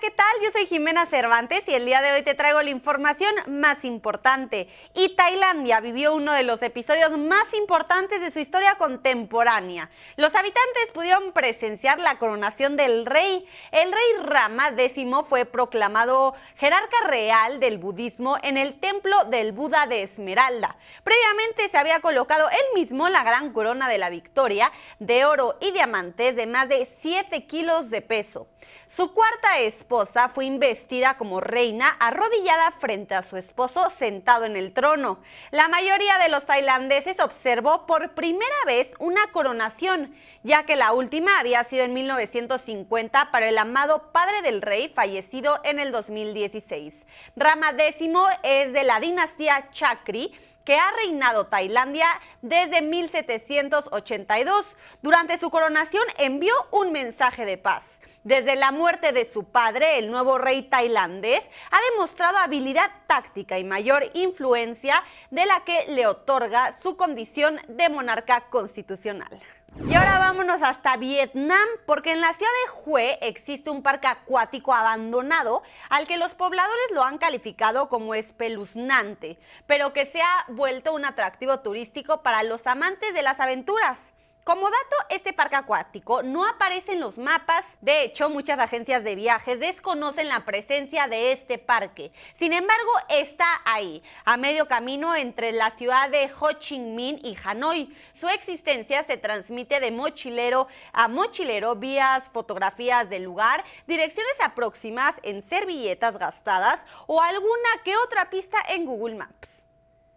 ¿qué tal? Yo soy Jimena Cervantes y el día de hoy te traigo la información más importante. Y Tailandia vivió uno de los episodios más importantes de su historia contemporánea. Los habitantes pudieron presenciar la coronación del rey. El rey Rama X fue proclamado jerarca real del budismo en el templo del Buda de Esmeralda. Previamente se había colocado él mismo la gran corona de la victoria de oro y diamantes de más de 7 kilos de peso. Su cuarta es esposa fue investida como reina arrodillada frente a su esposo sentado en el trono. La mayoría de los tailandeses observó por primera vez una coronación, ya que la última había sido en 1950 para el amado padre del rey fallecido en el 2016. Rama X es de la dinastía Chakri que ha reinado Tailandia desde 1782. Durante su coronación envió un mensaje de paz. Desde la muerte de su padre, el nuevo rey tailandés ha demostrado habilidad táctica y mayor influencia de la que le otorga su condición de monarca constitucional. Y ahora vámonos hasta Vietnam, porque en la ciudad de Hue existe un parque acuático abandonado al que los pobladores lo han calificado como espeluznante, pero que se ha vuelto un atractivo turístico para los amantes de las aventuras. Como dato, este parque acuático no aparece en los mapas. De hecho, muchas agencias de viajes desconocen la presencia de este parque. Sin embargo, está ahí, a medio camino entre la ciudad de Ho Chi Minh y Hanoi. Su existencia se transmite de mochilero a mochilero vías, fotografías del lugar, direcciones aproximadas en servilletas gastadas o alguna que otra pista en Google Maps.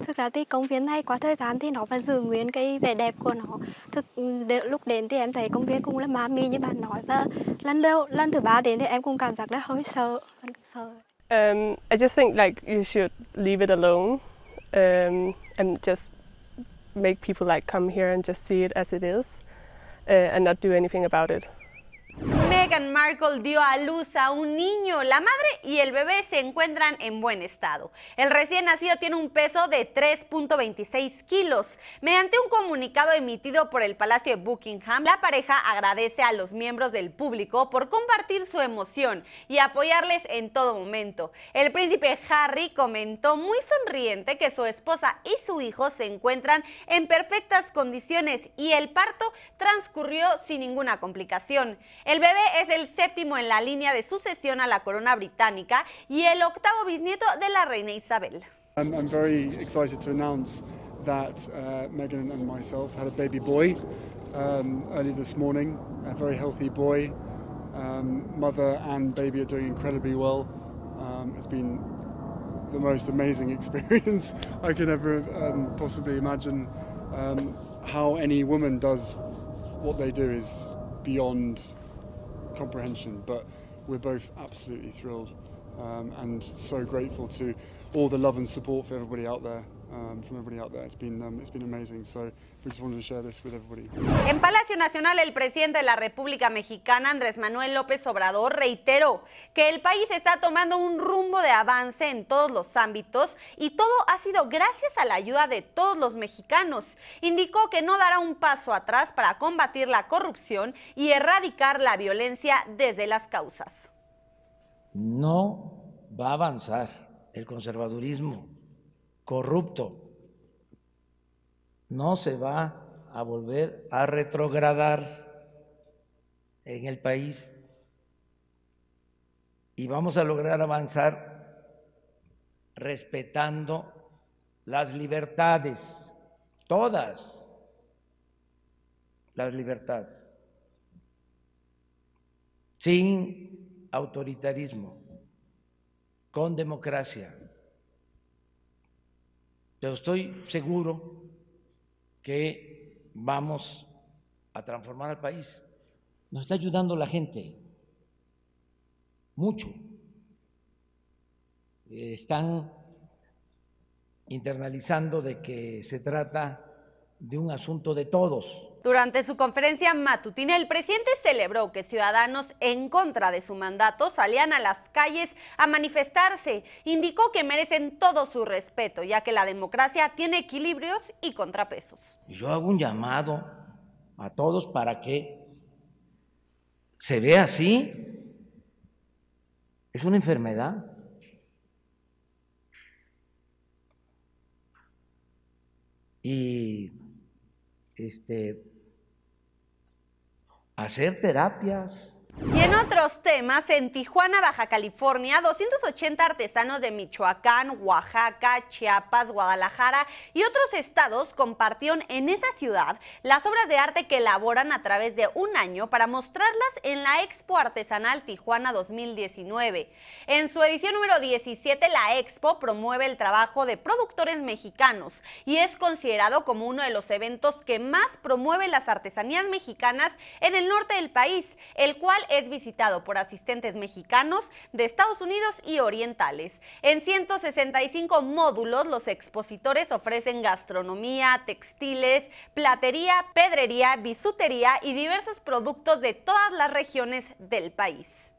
Thực ra thì công viên này qua thời gian thì nó vẫn giữ nguyên cái vẻ đẹp của nó. Thực ừ, đ- lúc đến thì em thấy công viên cũng là ma mi như bạn nói và lần đầu lần thứ ba đến thì em cũng cảm giác rất hơi sợ, sợ. Um, I just think like you should leave it alone um, and just make people like come here and just see it as it is uh, and not do anything about it. Meghan Markle dio a luz a un niño. La madre y el bebé se encuentran en buen estado. El recién nacido tiene un peso de 3.26 kilos. Mediante un comunicado emitido por el Palacio de Buckingham, la pareja agradece a los miembros del público por compartir su emoción y apoyarles en todo momento. El príncipe Harry comentó muy sonriente que su esposa y su hijo se encuentran en perfectas condiciones y el parto transcurrió sin ninguna complicación. El bebé es es el séptimo en la línea de sucesión a la corona británica y el octavo bisnieto de la reina Isabel. I'm, I'm very excited to announce that uh, Meghan and myself had a baby boy um, early this morning, a very healthy boy. Um, mother and baby are doing incredibly well. Um, it's been the most amazing experience I can ever um, possibly imagine. Um, how any woman does what they do is beyond comprehension, but we're both absolutely thrilled um, and so grateful to all the love and support for everybody out there. En Palacio Nacional, el presidente de la República Mexicana, Andrés Manuel López Obrador, reiteró que el país está tomando un rumbo de avance en todos los ámbitos y todo ha sido gracias a la ayuda de todos los mexicanos. Indicó que no dará un paso atrás para combatir la corrupción y erradicar la violencia desde las causas. No va a avanzar el conservadurismo corrupto. No se va a volver a retrogradar en el país y vamos a lograr avanzar respetando las libertades, todas las libertades, sin autoritarismo, con democracia pero estoy seguro que vamos a transformar al país. Nos está ayudando la gente mucho. están internalizando de que se trata de un asunto de todos. Durante su conferencia matutina, el presidente celebró que ciudadanos en contra de su mandato salían a las calles a manifestarse. Indicó que merecen todo su respeto, ya que la democracia tiene equilibrios y contrapesos. Yo hago un llamado a todos para que se vea así. Es una enfermedad. Y este, hacer terapias, y en otros temas, en Tijuana, Baja California, 280 artesanos de Michoacán, Oaxaca, Chiapas, Guadalajara y otros estados compartieron en esa ciudad las obras de arte que elaboran a través de un año para mostrarlas en la Expo Artesanal Tijuana 2019. En su edición número 17, la Expo promueve el trabajo de productores mexicanos y es considerado como uno de los eventos que más promueve las artesanías mexicanas en el norte del país, el cual es visitado por asistentes mexicanos de Estados Unidos y orientales. En 165 módulos, los expositores ofrecen gastronomía, textiles, platería, pedrería, bisutería y diversos productos de todas las regiones del país.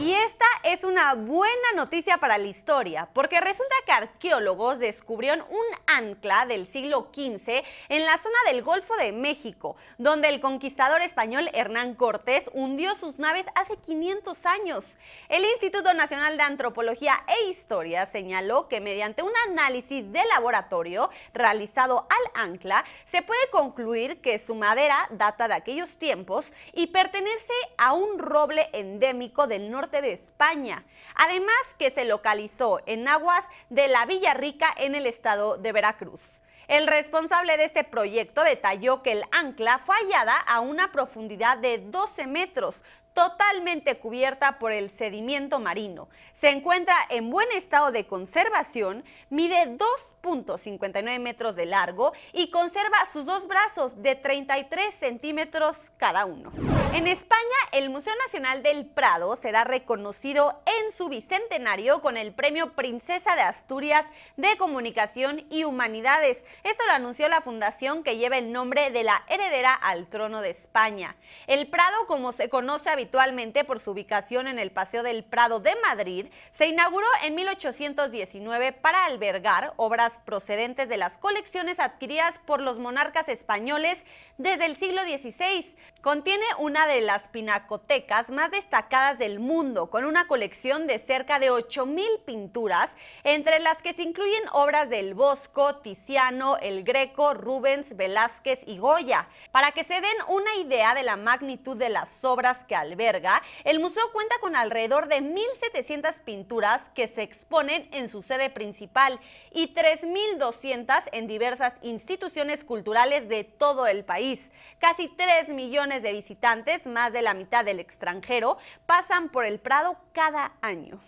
Y esta es una buena noticia para la historia, porque resulta que arqueólogos descubrieron un ancla del siglo XV en la zona del Golfo de México, donde el conquistador español Hernán Cortés hundió sus naves hace 500 años. El Instituto Nacional de Antropología e Historia señaló que mediante un análisis de laboratorio realizado al ancla, se puede concluir que su madera data de aquellos tiempos y pertenece a un roble endémico del norte de España. Además que se localizó en aguas de la Villa Rica en el estado de Veracruz. El responsable de este proyecto detalló que el ancla fue hallada a una profundidad de 12 metros, totalmente cubierta por el sedimento marino. Se encuentra en buen estado de conservación, mide 2.59 metros de largo y conserva sus dos brazos de 33 centímetros cada uno. En España, el Museo Nacional del Prado será reconocido en su bicentenario con el premio Princesa de Asturias de Comunicación y Humanidades. Eso lo anunció la fundación que lleva el nombre de la heredera al trono de España. El Prado, como se conoce habitualmente por su ubicación en el Paseo del Prado de Madrid, se inauguró en 1819 para albergar obras procedentes de las colecciones adquiridas por los monarcas españoles desde el siglo XVI. Contiene una de las pinacotecas más destacadas del mundo, con una colección de cerca de 8.000 pinturas, entre las que se incluyen obras del Bosco, Tiziano, El Greco, Rubens, Velázquez y Goya. Para que se den una idea de la magnitud de las obras que alberga, el museo cuenta con alrededor de 1.700 pinturas que se exponen en su sede principal y 3.200 en diversas instituciones culturales de todo el país. Casi 3 millones de visitantes, más de la mitad del extranjero, pasan por el Prado cada año año.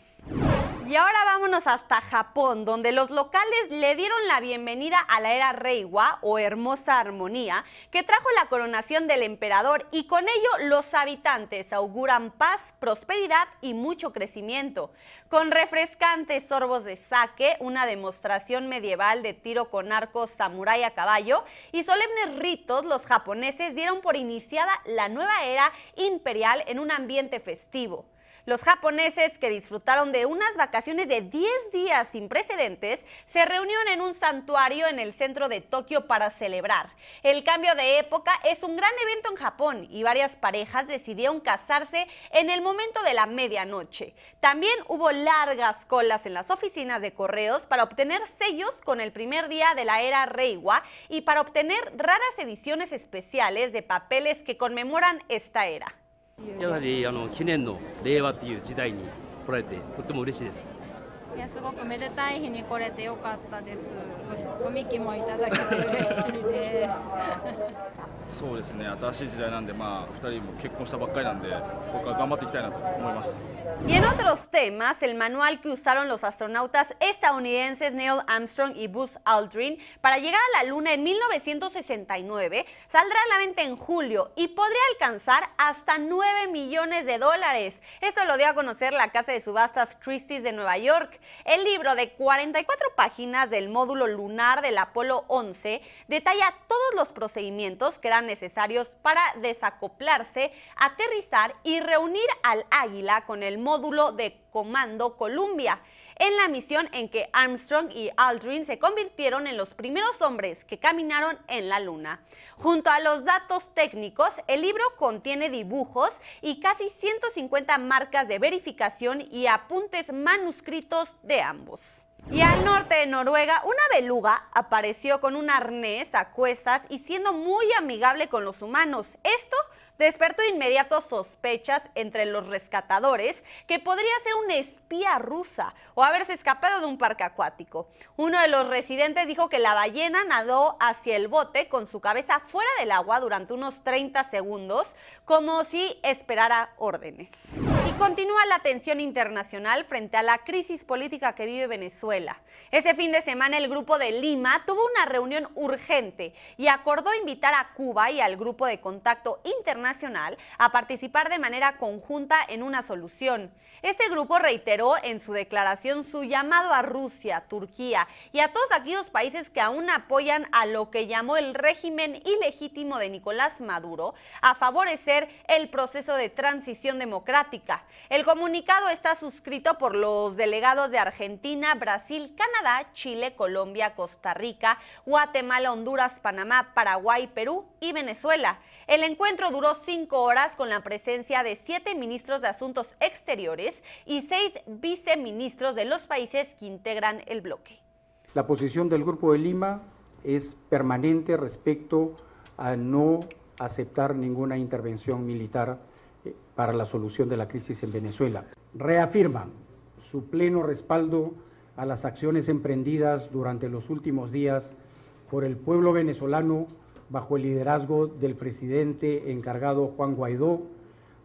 Y ahora vámonos hasta Japón, donde los locales le dieron la bienvenida a la era Reiwa o Hermosa Armonía, que trajo la coronación del emperador y con ello los habitantes auguran paz, prosperidad y mucho crecimiento. Con refrescantes sorbos de sake, una demostración medieval de tiro con arco samurái a caballo y solemnes ritos, los japoneses dieron por iniciada la nueva era imperial en un ambiente festivo. Los japoneses que disfrutaron de unas vacaciones de 10 días sin precedentes se reunieron en un santuario en el centro de Tokio para celebrar. El cambio de época es un gran evento en Japón y varias parejas decidieron casarse en el momento de la medianoche. También hubo largas colas en las oficinas de correos para obtener sellos con el primer día de la era Reiwa y para obtener raras ediciones especiales de papeles que conmemoran esta era. やはりあの記念の令和という時代に来られてとても嬉しいです。Y en otros temas, el manual que usaron los astronautas estadounidenses Neil Armstrong y Buzz Aldrin para llegar a la Luna en 1969 saldrá a la venta en julio y podría alcanzar hasta 9 millones de dólares. Esto lo dio a conocer la casa de subastas Christie's de Nueva York. El libro de 44 páginas del módulo lunar del Apolo 11 detalla todos los procedimientos que eran necesarios para desacoplarse, aterrizar y reunir al águila con el módulo de comando Columbia en la misión en que Armstrong y Aldrin se convirtieron en los primeros hombres que caminaron en la Luna. Junto a los datos técnicos, el libro contiene dibujos y casi 150 marcas de verificación y apuntes manuscritos de ambos. Y al norte de Noruega, una beluga apareció con un arnés a cuestas y siendo muy amigable con los humanos. Esto despertó inmediatos sospechas entre los rescatadores que podría ser una espía rusa o haberse escapado de un parque acuático. Uno de los residentes dijo que la ballena nadó hacia el bote con su cabeza fuera del agua durante unos 30 segundos, como si esperara órdenes. Y continúa la tensión internacional frente a la crisis política que vive Venezuela. Ese fin de semana el grupo de Lima tuvo una reunión urgente y acordó invitar a Cuba y al grupo de contacto internacional a participar de manera conjunta en una solución. Este grupo reiteró en su declaración su llamado a Rusia, Turquía y a todos aquellos países que aún apoyan a lo que llamó el régimen ilegítimo de Nicolás Maduro a favorecer el proceso de transición democrática. El comunicado está suscrito por los delegados de Argentina, Brasil, Canadá, Chile, Colombia, Costa Rica, Guatemala, Honduras, Panamá, Paraguay, Perú y Venezuela. El encuentro duró cinco horas con la presencia de siete ministros de Asuntos Exteriores y seis viceministros de los países que integran el bloque. La posición del Grupo de Lima es permanente respecto a no aceptar ninguna intervención militar eh, para la solución de la crisis en Venezuela. Reafirman su pleno respaldo a las acciones emprendidas durante los últimos días por el pueblo venezolano bajo el liderazgo del presidente encargado Juan Guaidó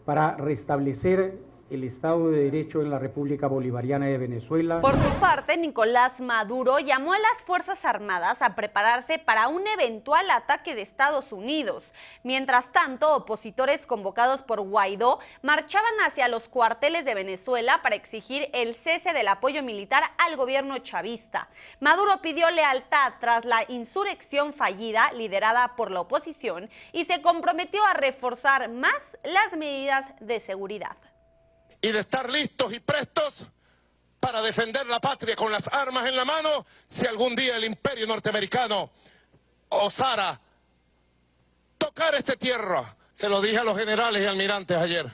para restablecer el Estado de Derecho en la República Bolivariana de Venezuela. Por su parte, Nicolás Maduro llamó a las Fuerzas Armadas a prepararse para un eventual ataque de Estados Unidos. Mientras tanto, opositores convocados por Guaidó marchaban hacia los cuarteles de Venezuela para exigir el cese del apoyo militar al gobierno chavista. Maduro pidió lealtad tras la insurrección fallida liderada por la oposición y se comprometió a reforzar más las medidas de seguridad y de estar listos y prestos para defender la patria con las armas en la mano si algún día el imperio norteamericano osara tocar este tierra. Se lo dije a los generales y almirantes ayer.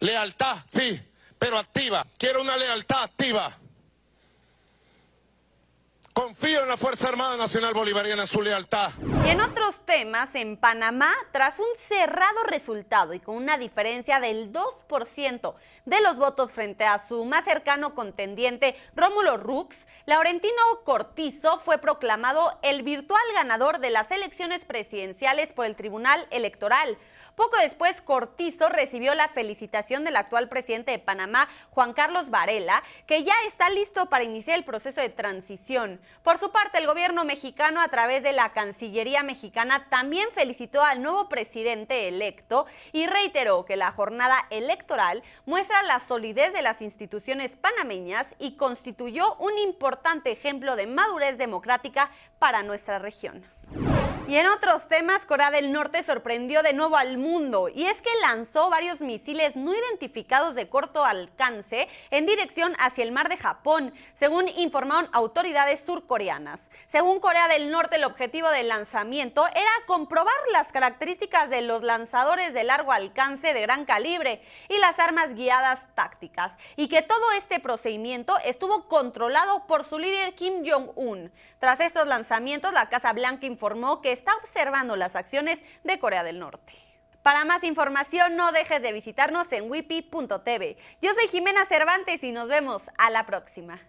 Lealtad, sí, pero activa. Quiero una lealtad activa. Confío en la Fuerza Armada Nacional Bolivariana en su lealtad. Y en otros temas, en Panamá, tras un cerrado resultado y con una diferencia del 2% de los votos frente a su más cercano contendiente Rómulo Rux, Laurentino Cortizo fue proclamado el virtual ganador de las elecciones presidenciales por el Tribunal Electoral. Poco después, Cortizo recibió la felicitación del actual presidente de Panamá, Juan Carlos Varela, que ya está listo para iniciar el proceso de transición. Por su parte, el gobierno mexicano, a través de la Cancillería mexicana, también felicitó al nuevo presidente electo y reiteró que la jornada electoral muestra la solidez de las instituciones panameñas y constituyó un importante ejemplo de madurez democrática para nuestra región. Y en otros temas, Corea del Norte sorprendió de nuevo al mundo y es que lanzó varios misiles no identificados de corto alcance en dirección hacia el mar de Japón, según informaron autoridades surcoreanas. Según Corea del Norte, el objetivo del lanzamiento era comprobar las características de los lanzadores de largo alcance de gran calibre y las armas guiadas tácticas, y que todo este procedimiento estuvo controlado por su líder Kim Jong-un. Tras estos lanzamientos, la Casa Blanca informó que está observando las acciones de Corea del Norte. Para más información no dejes de visitarnos en wipi.tv. Yo soy Jimena Cervantes y nos vemos a la próxima.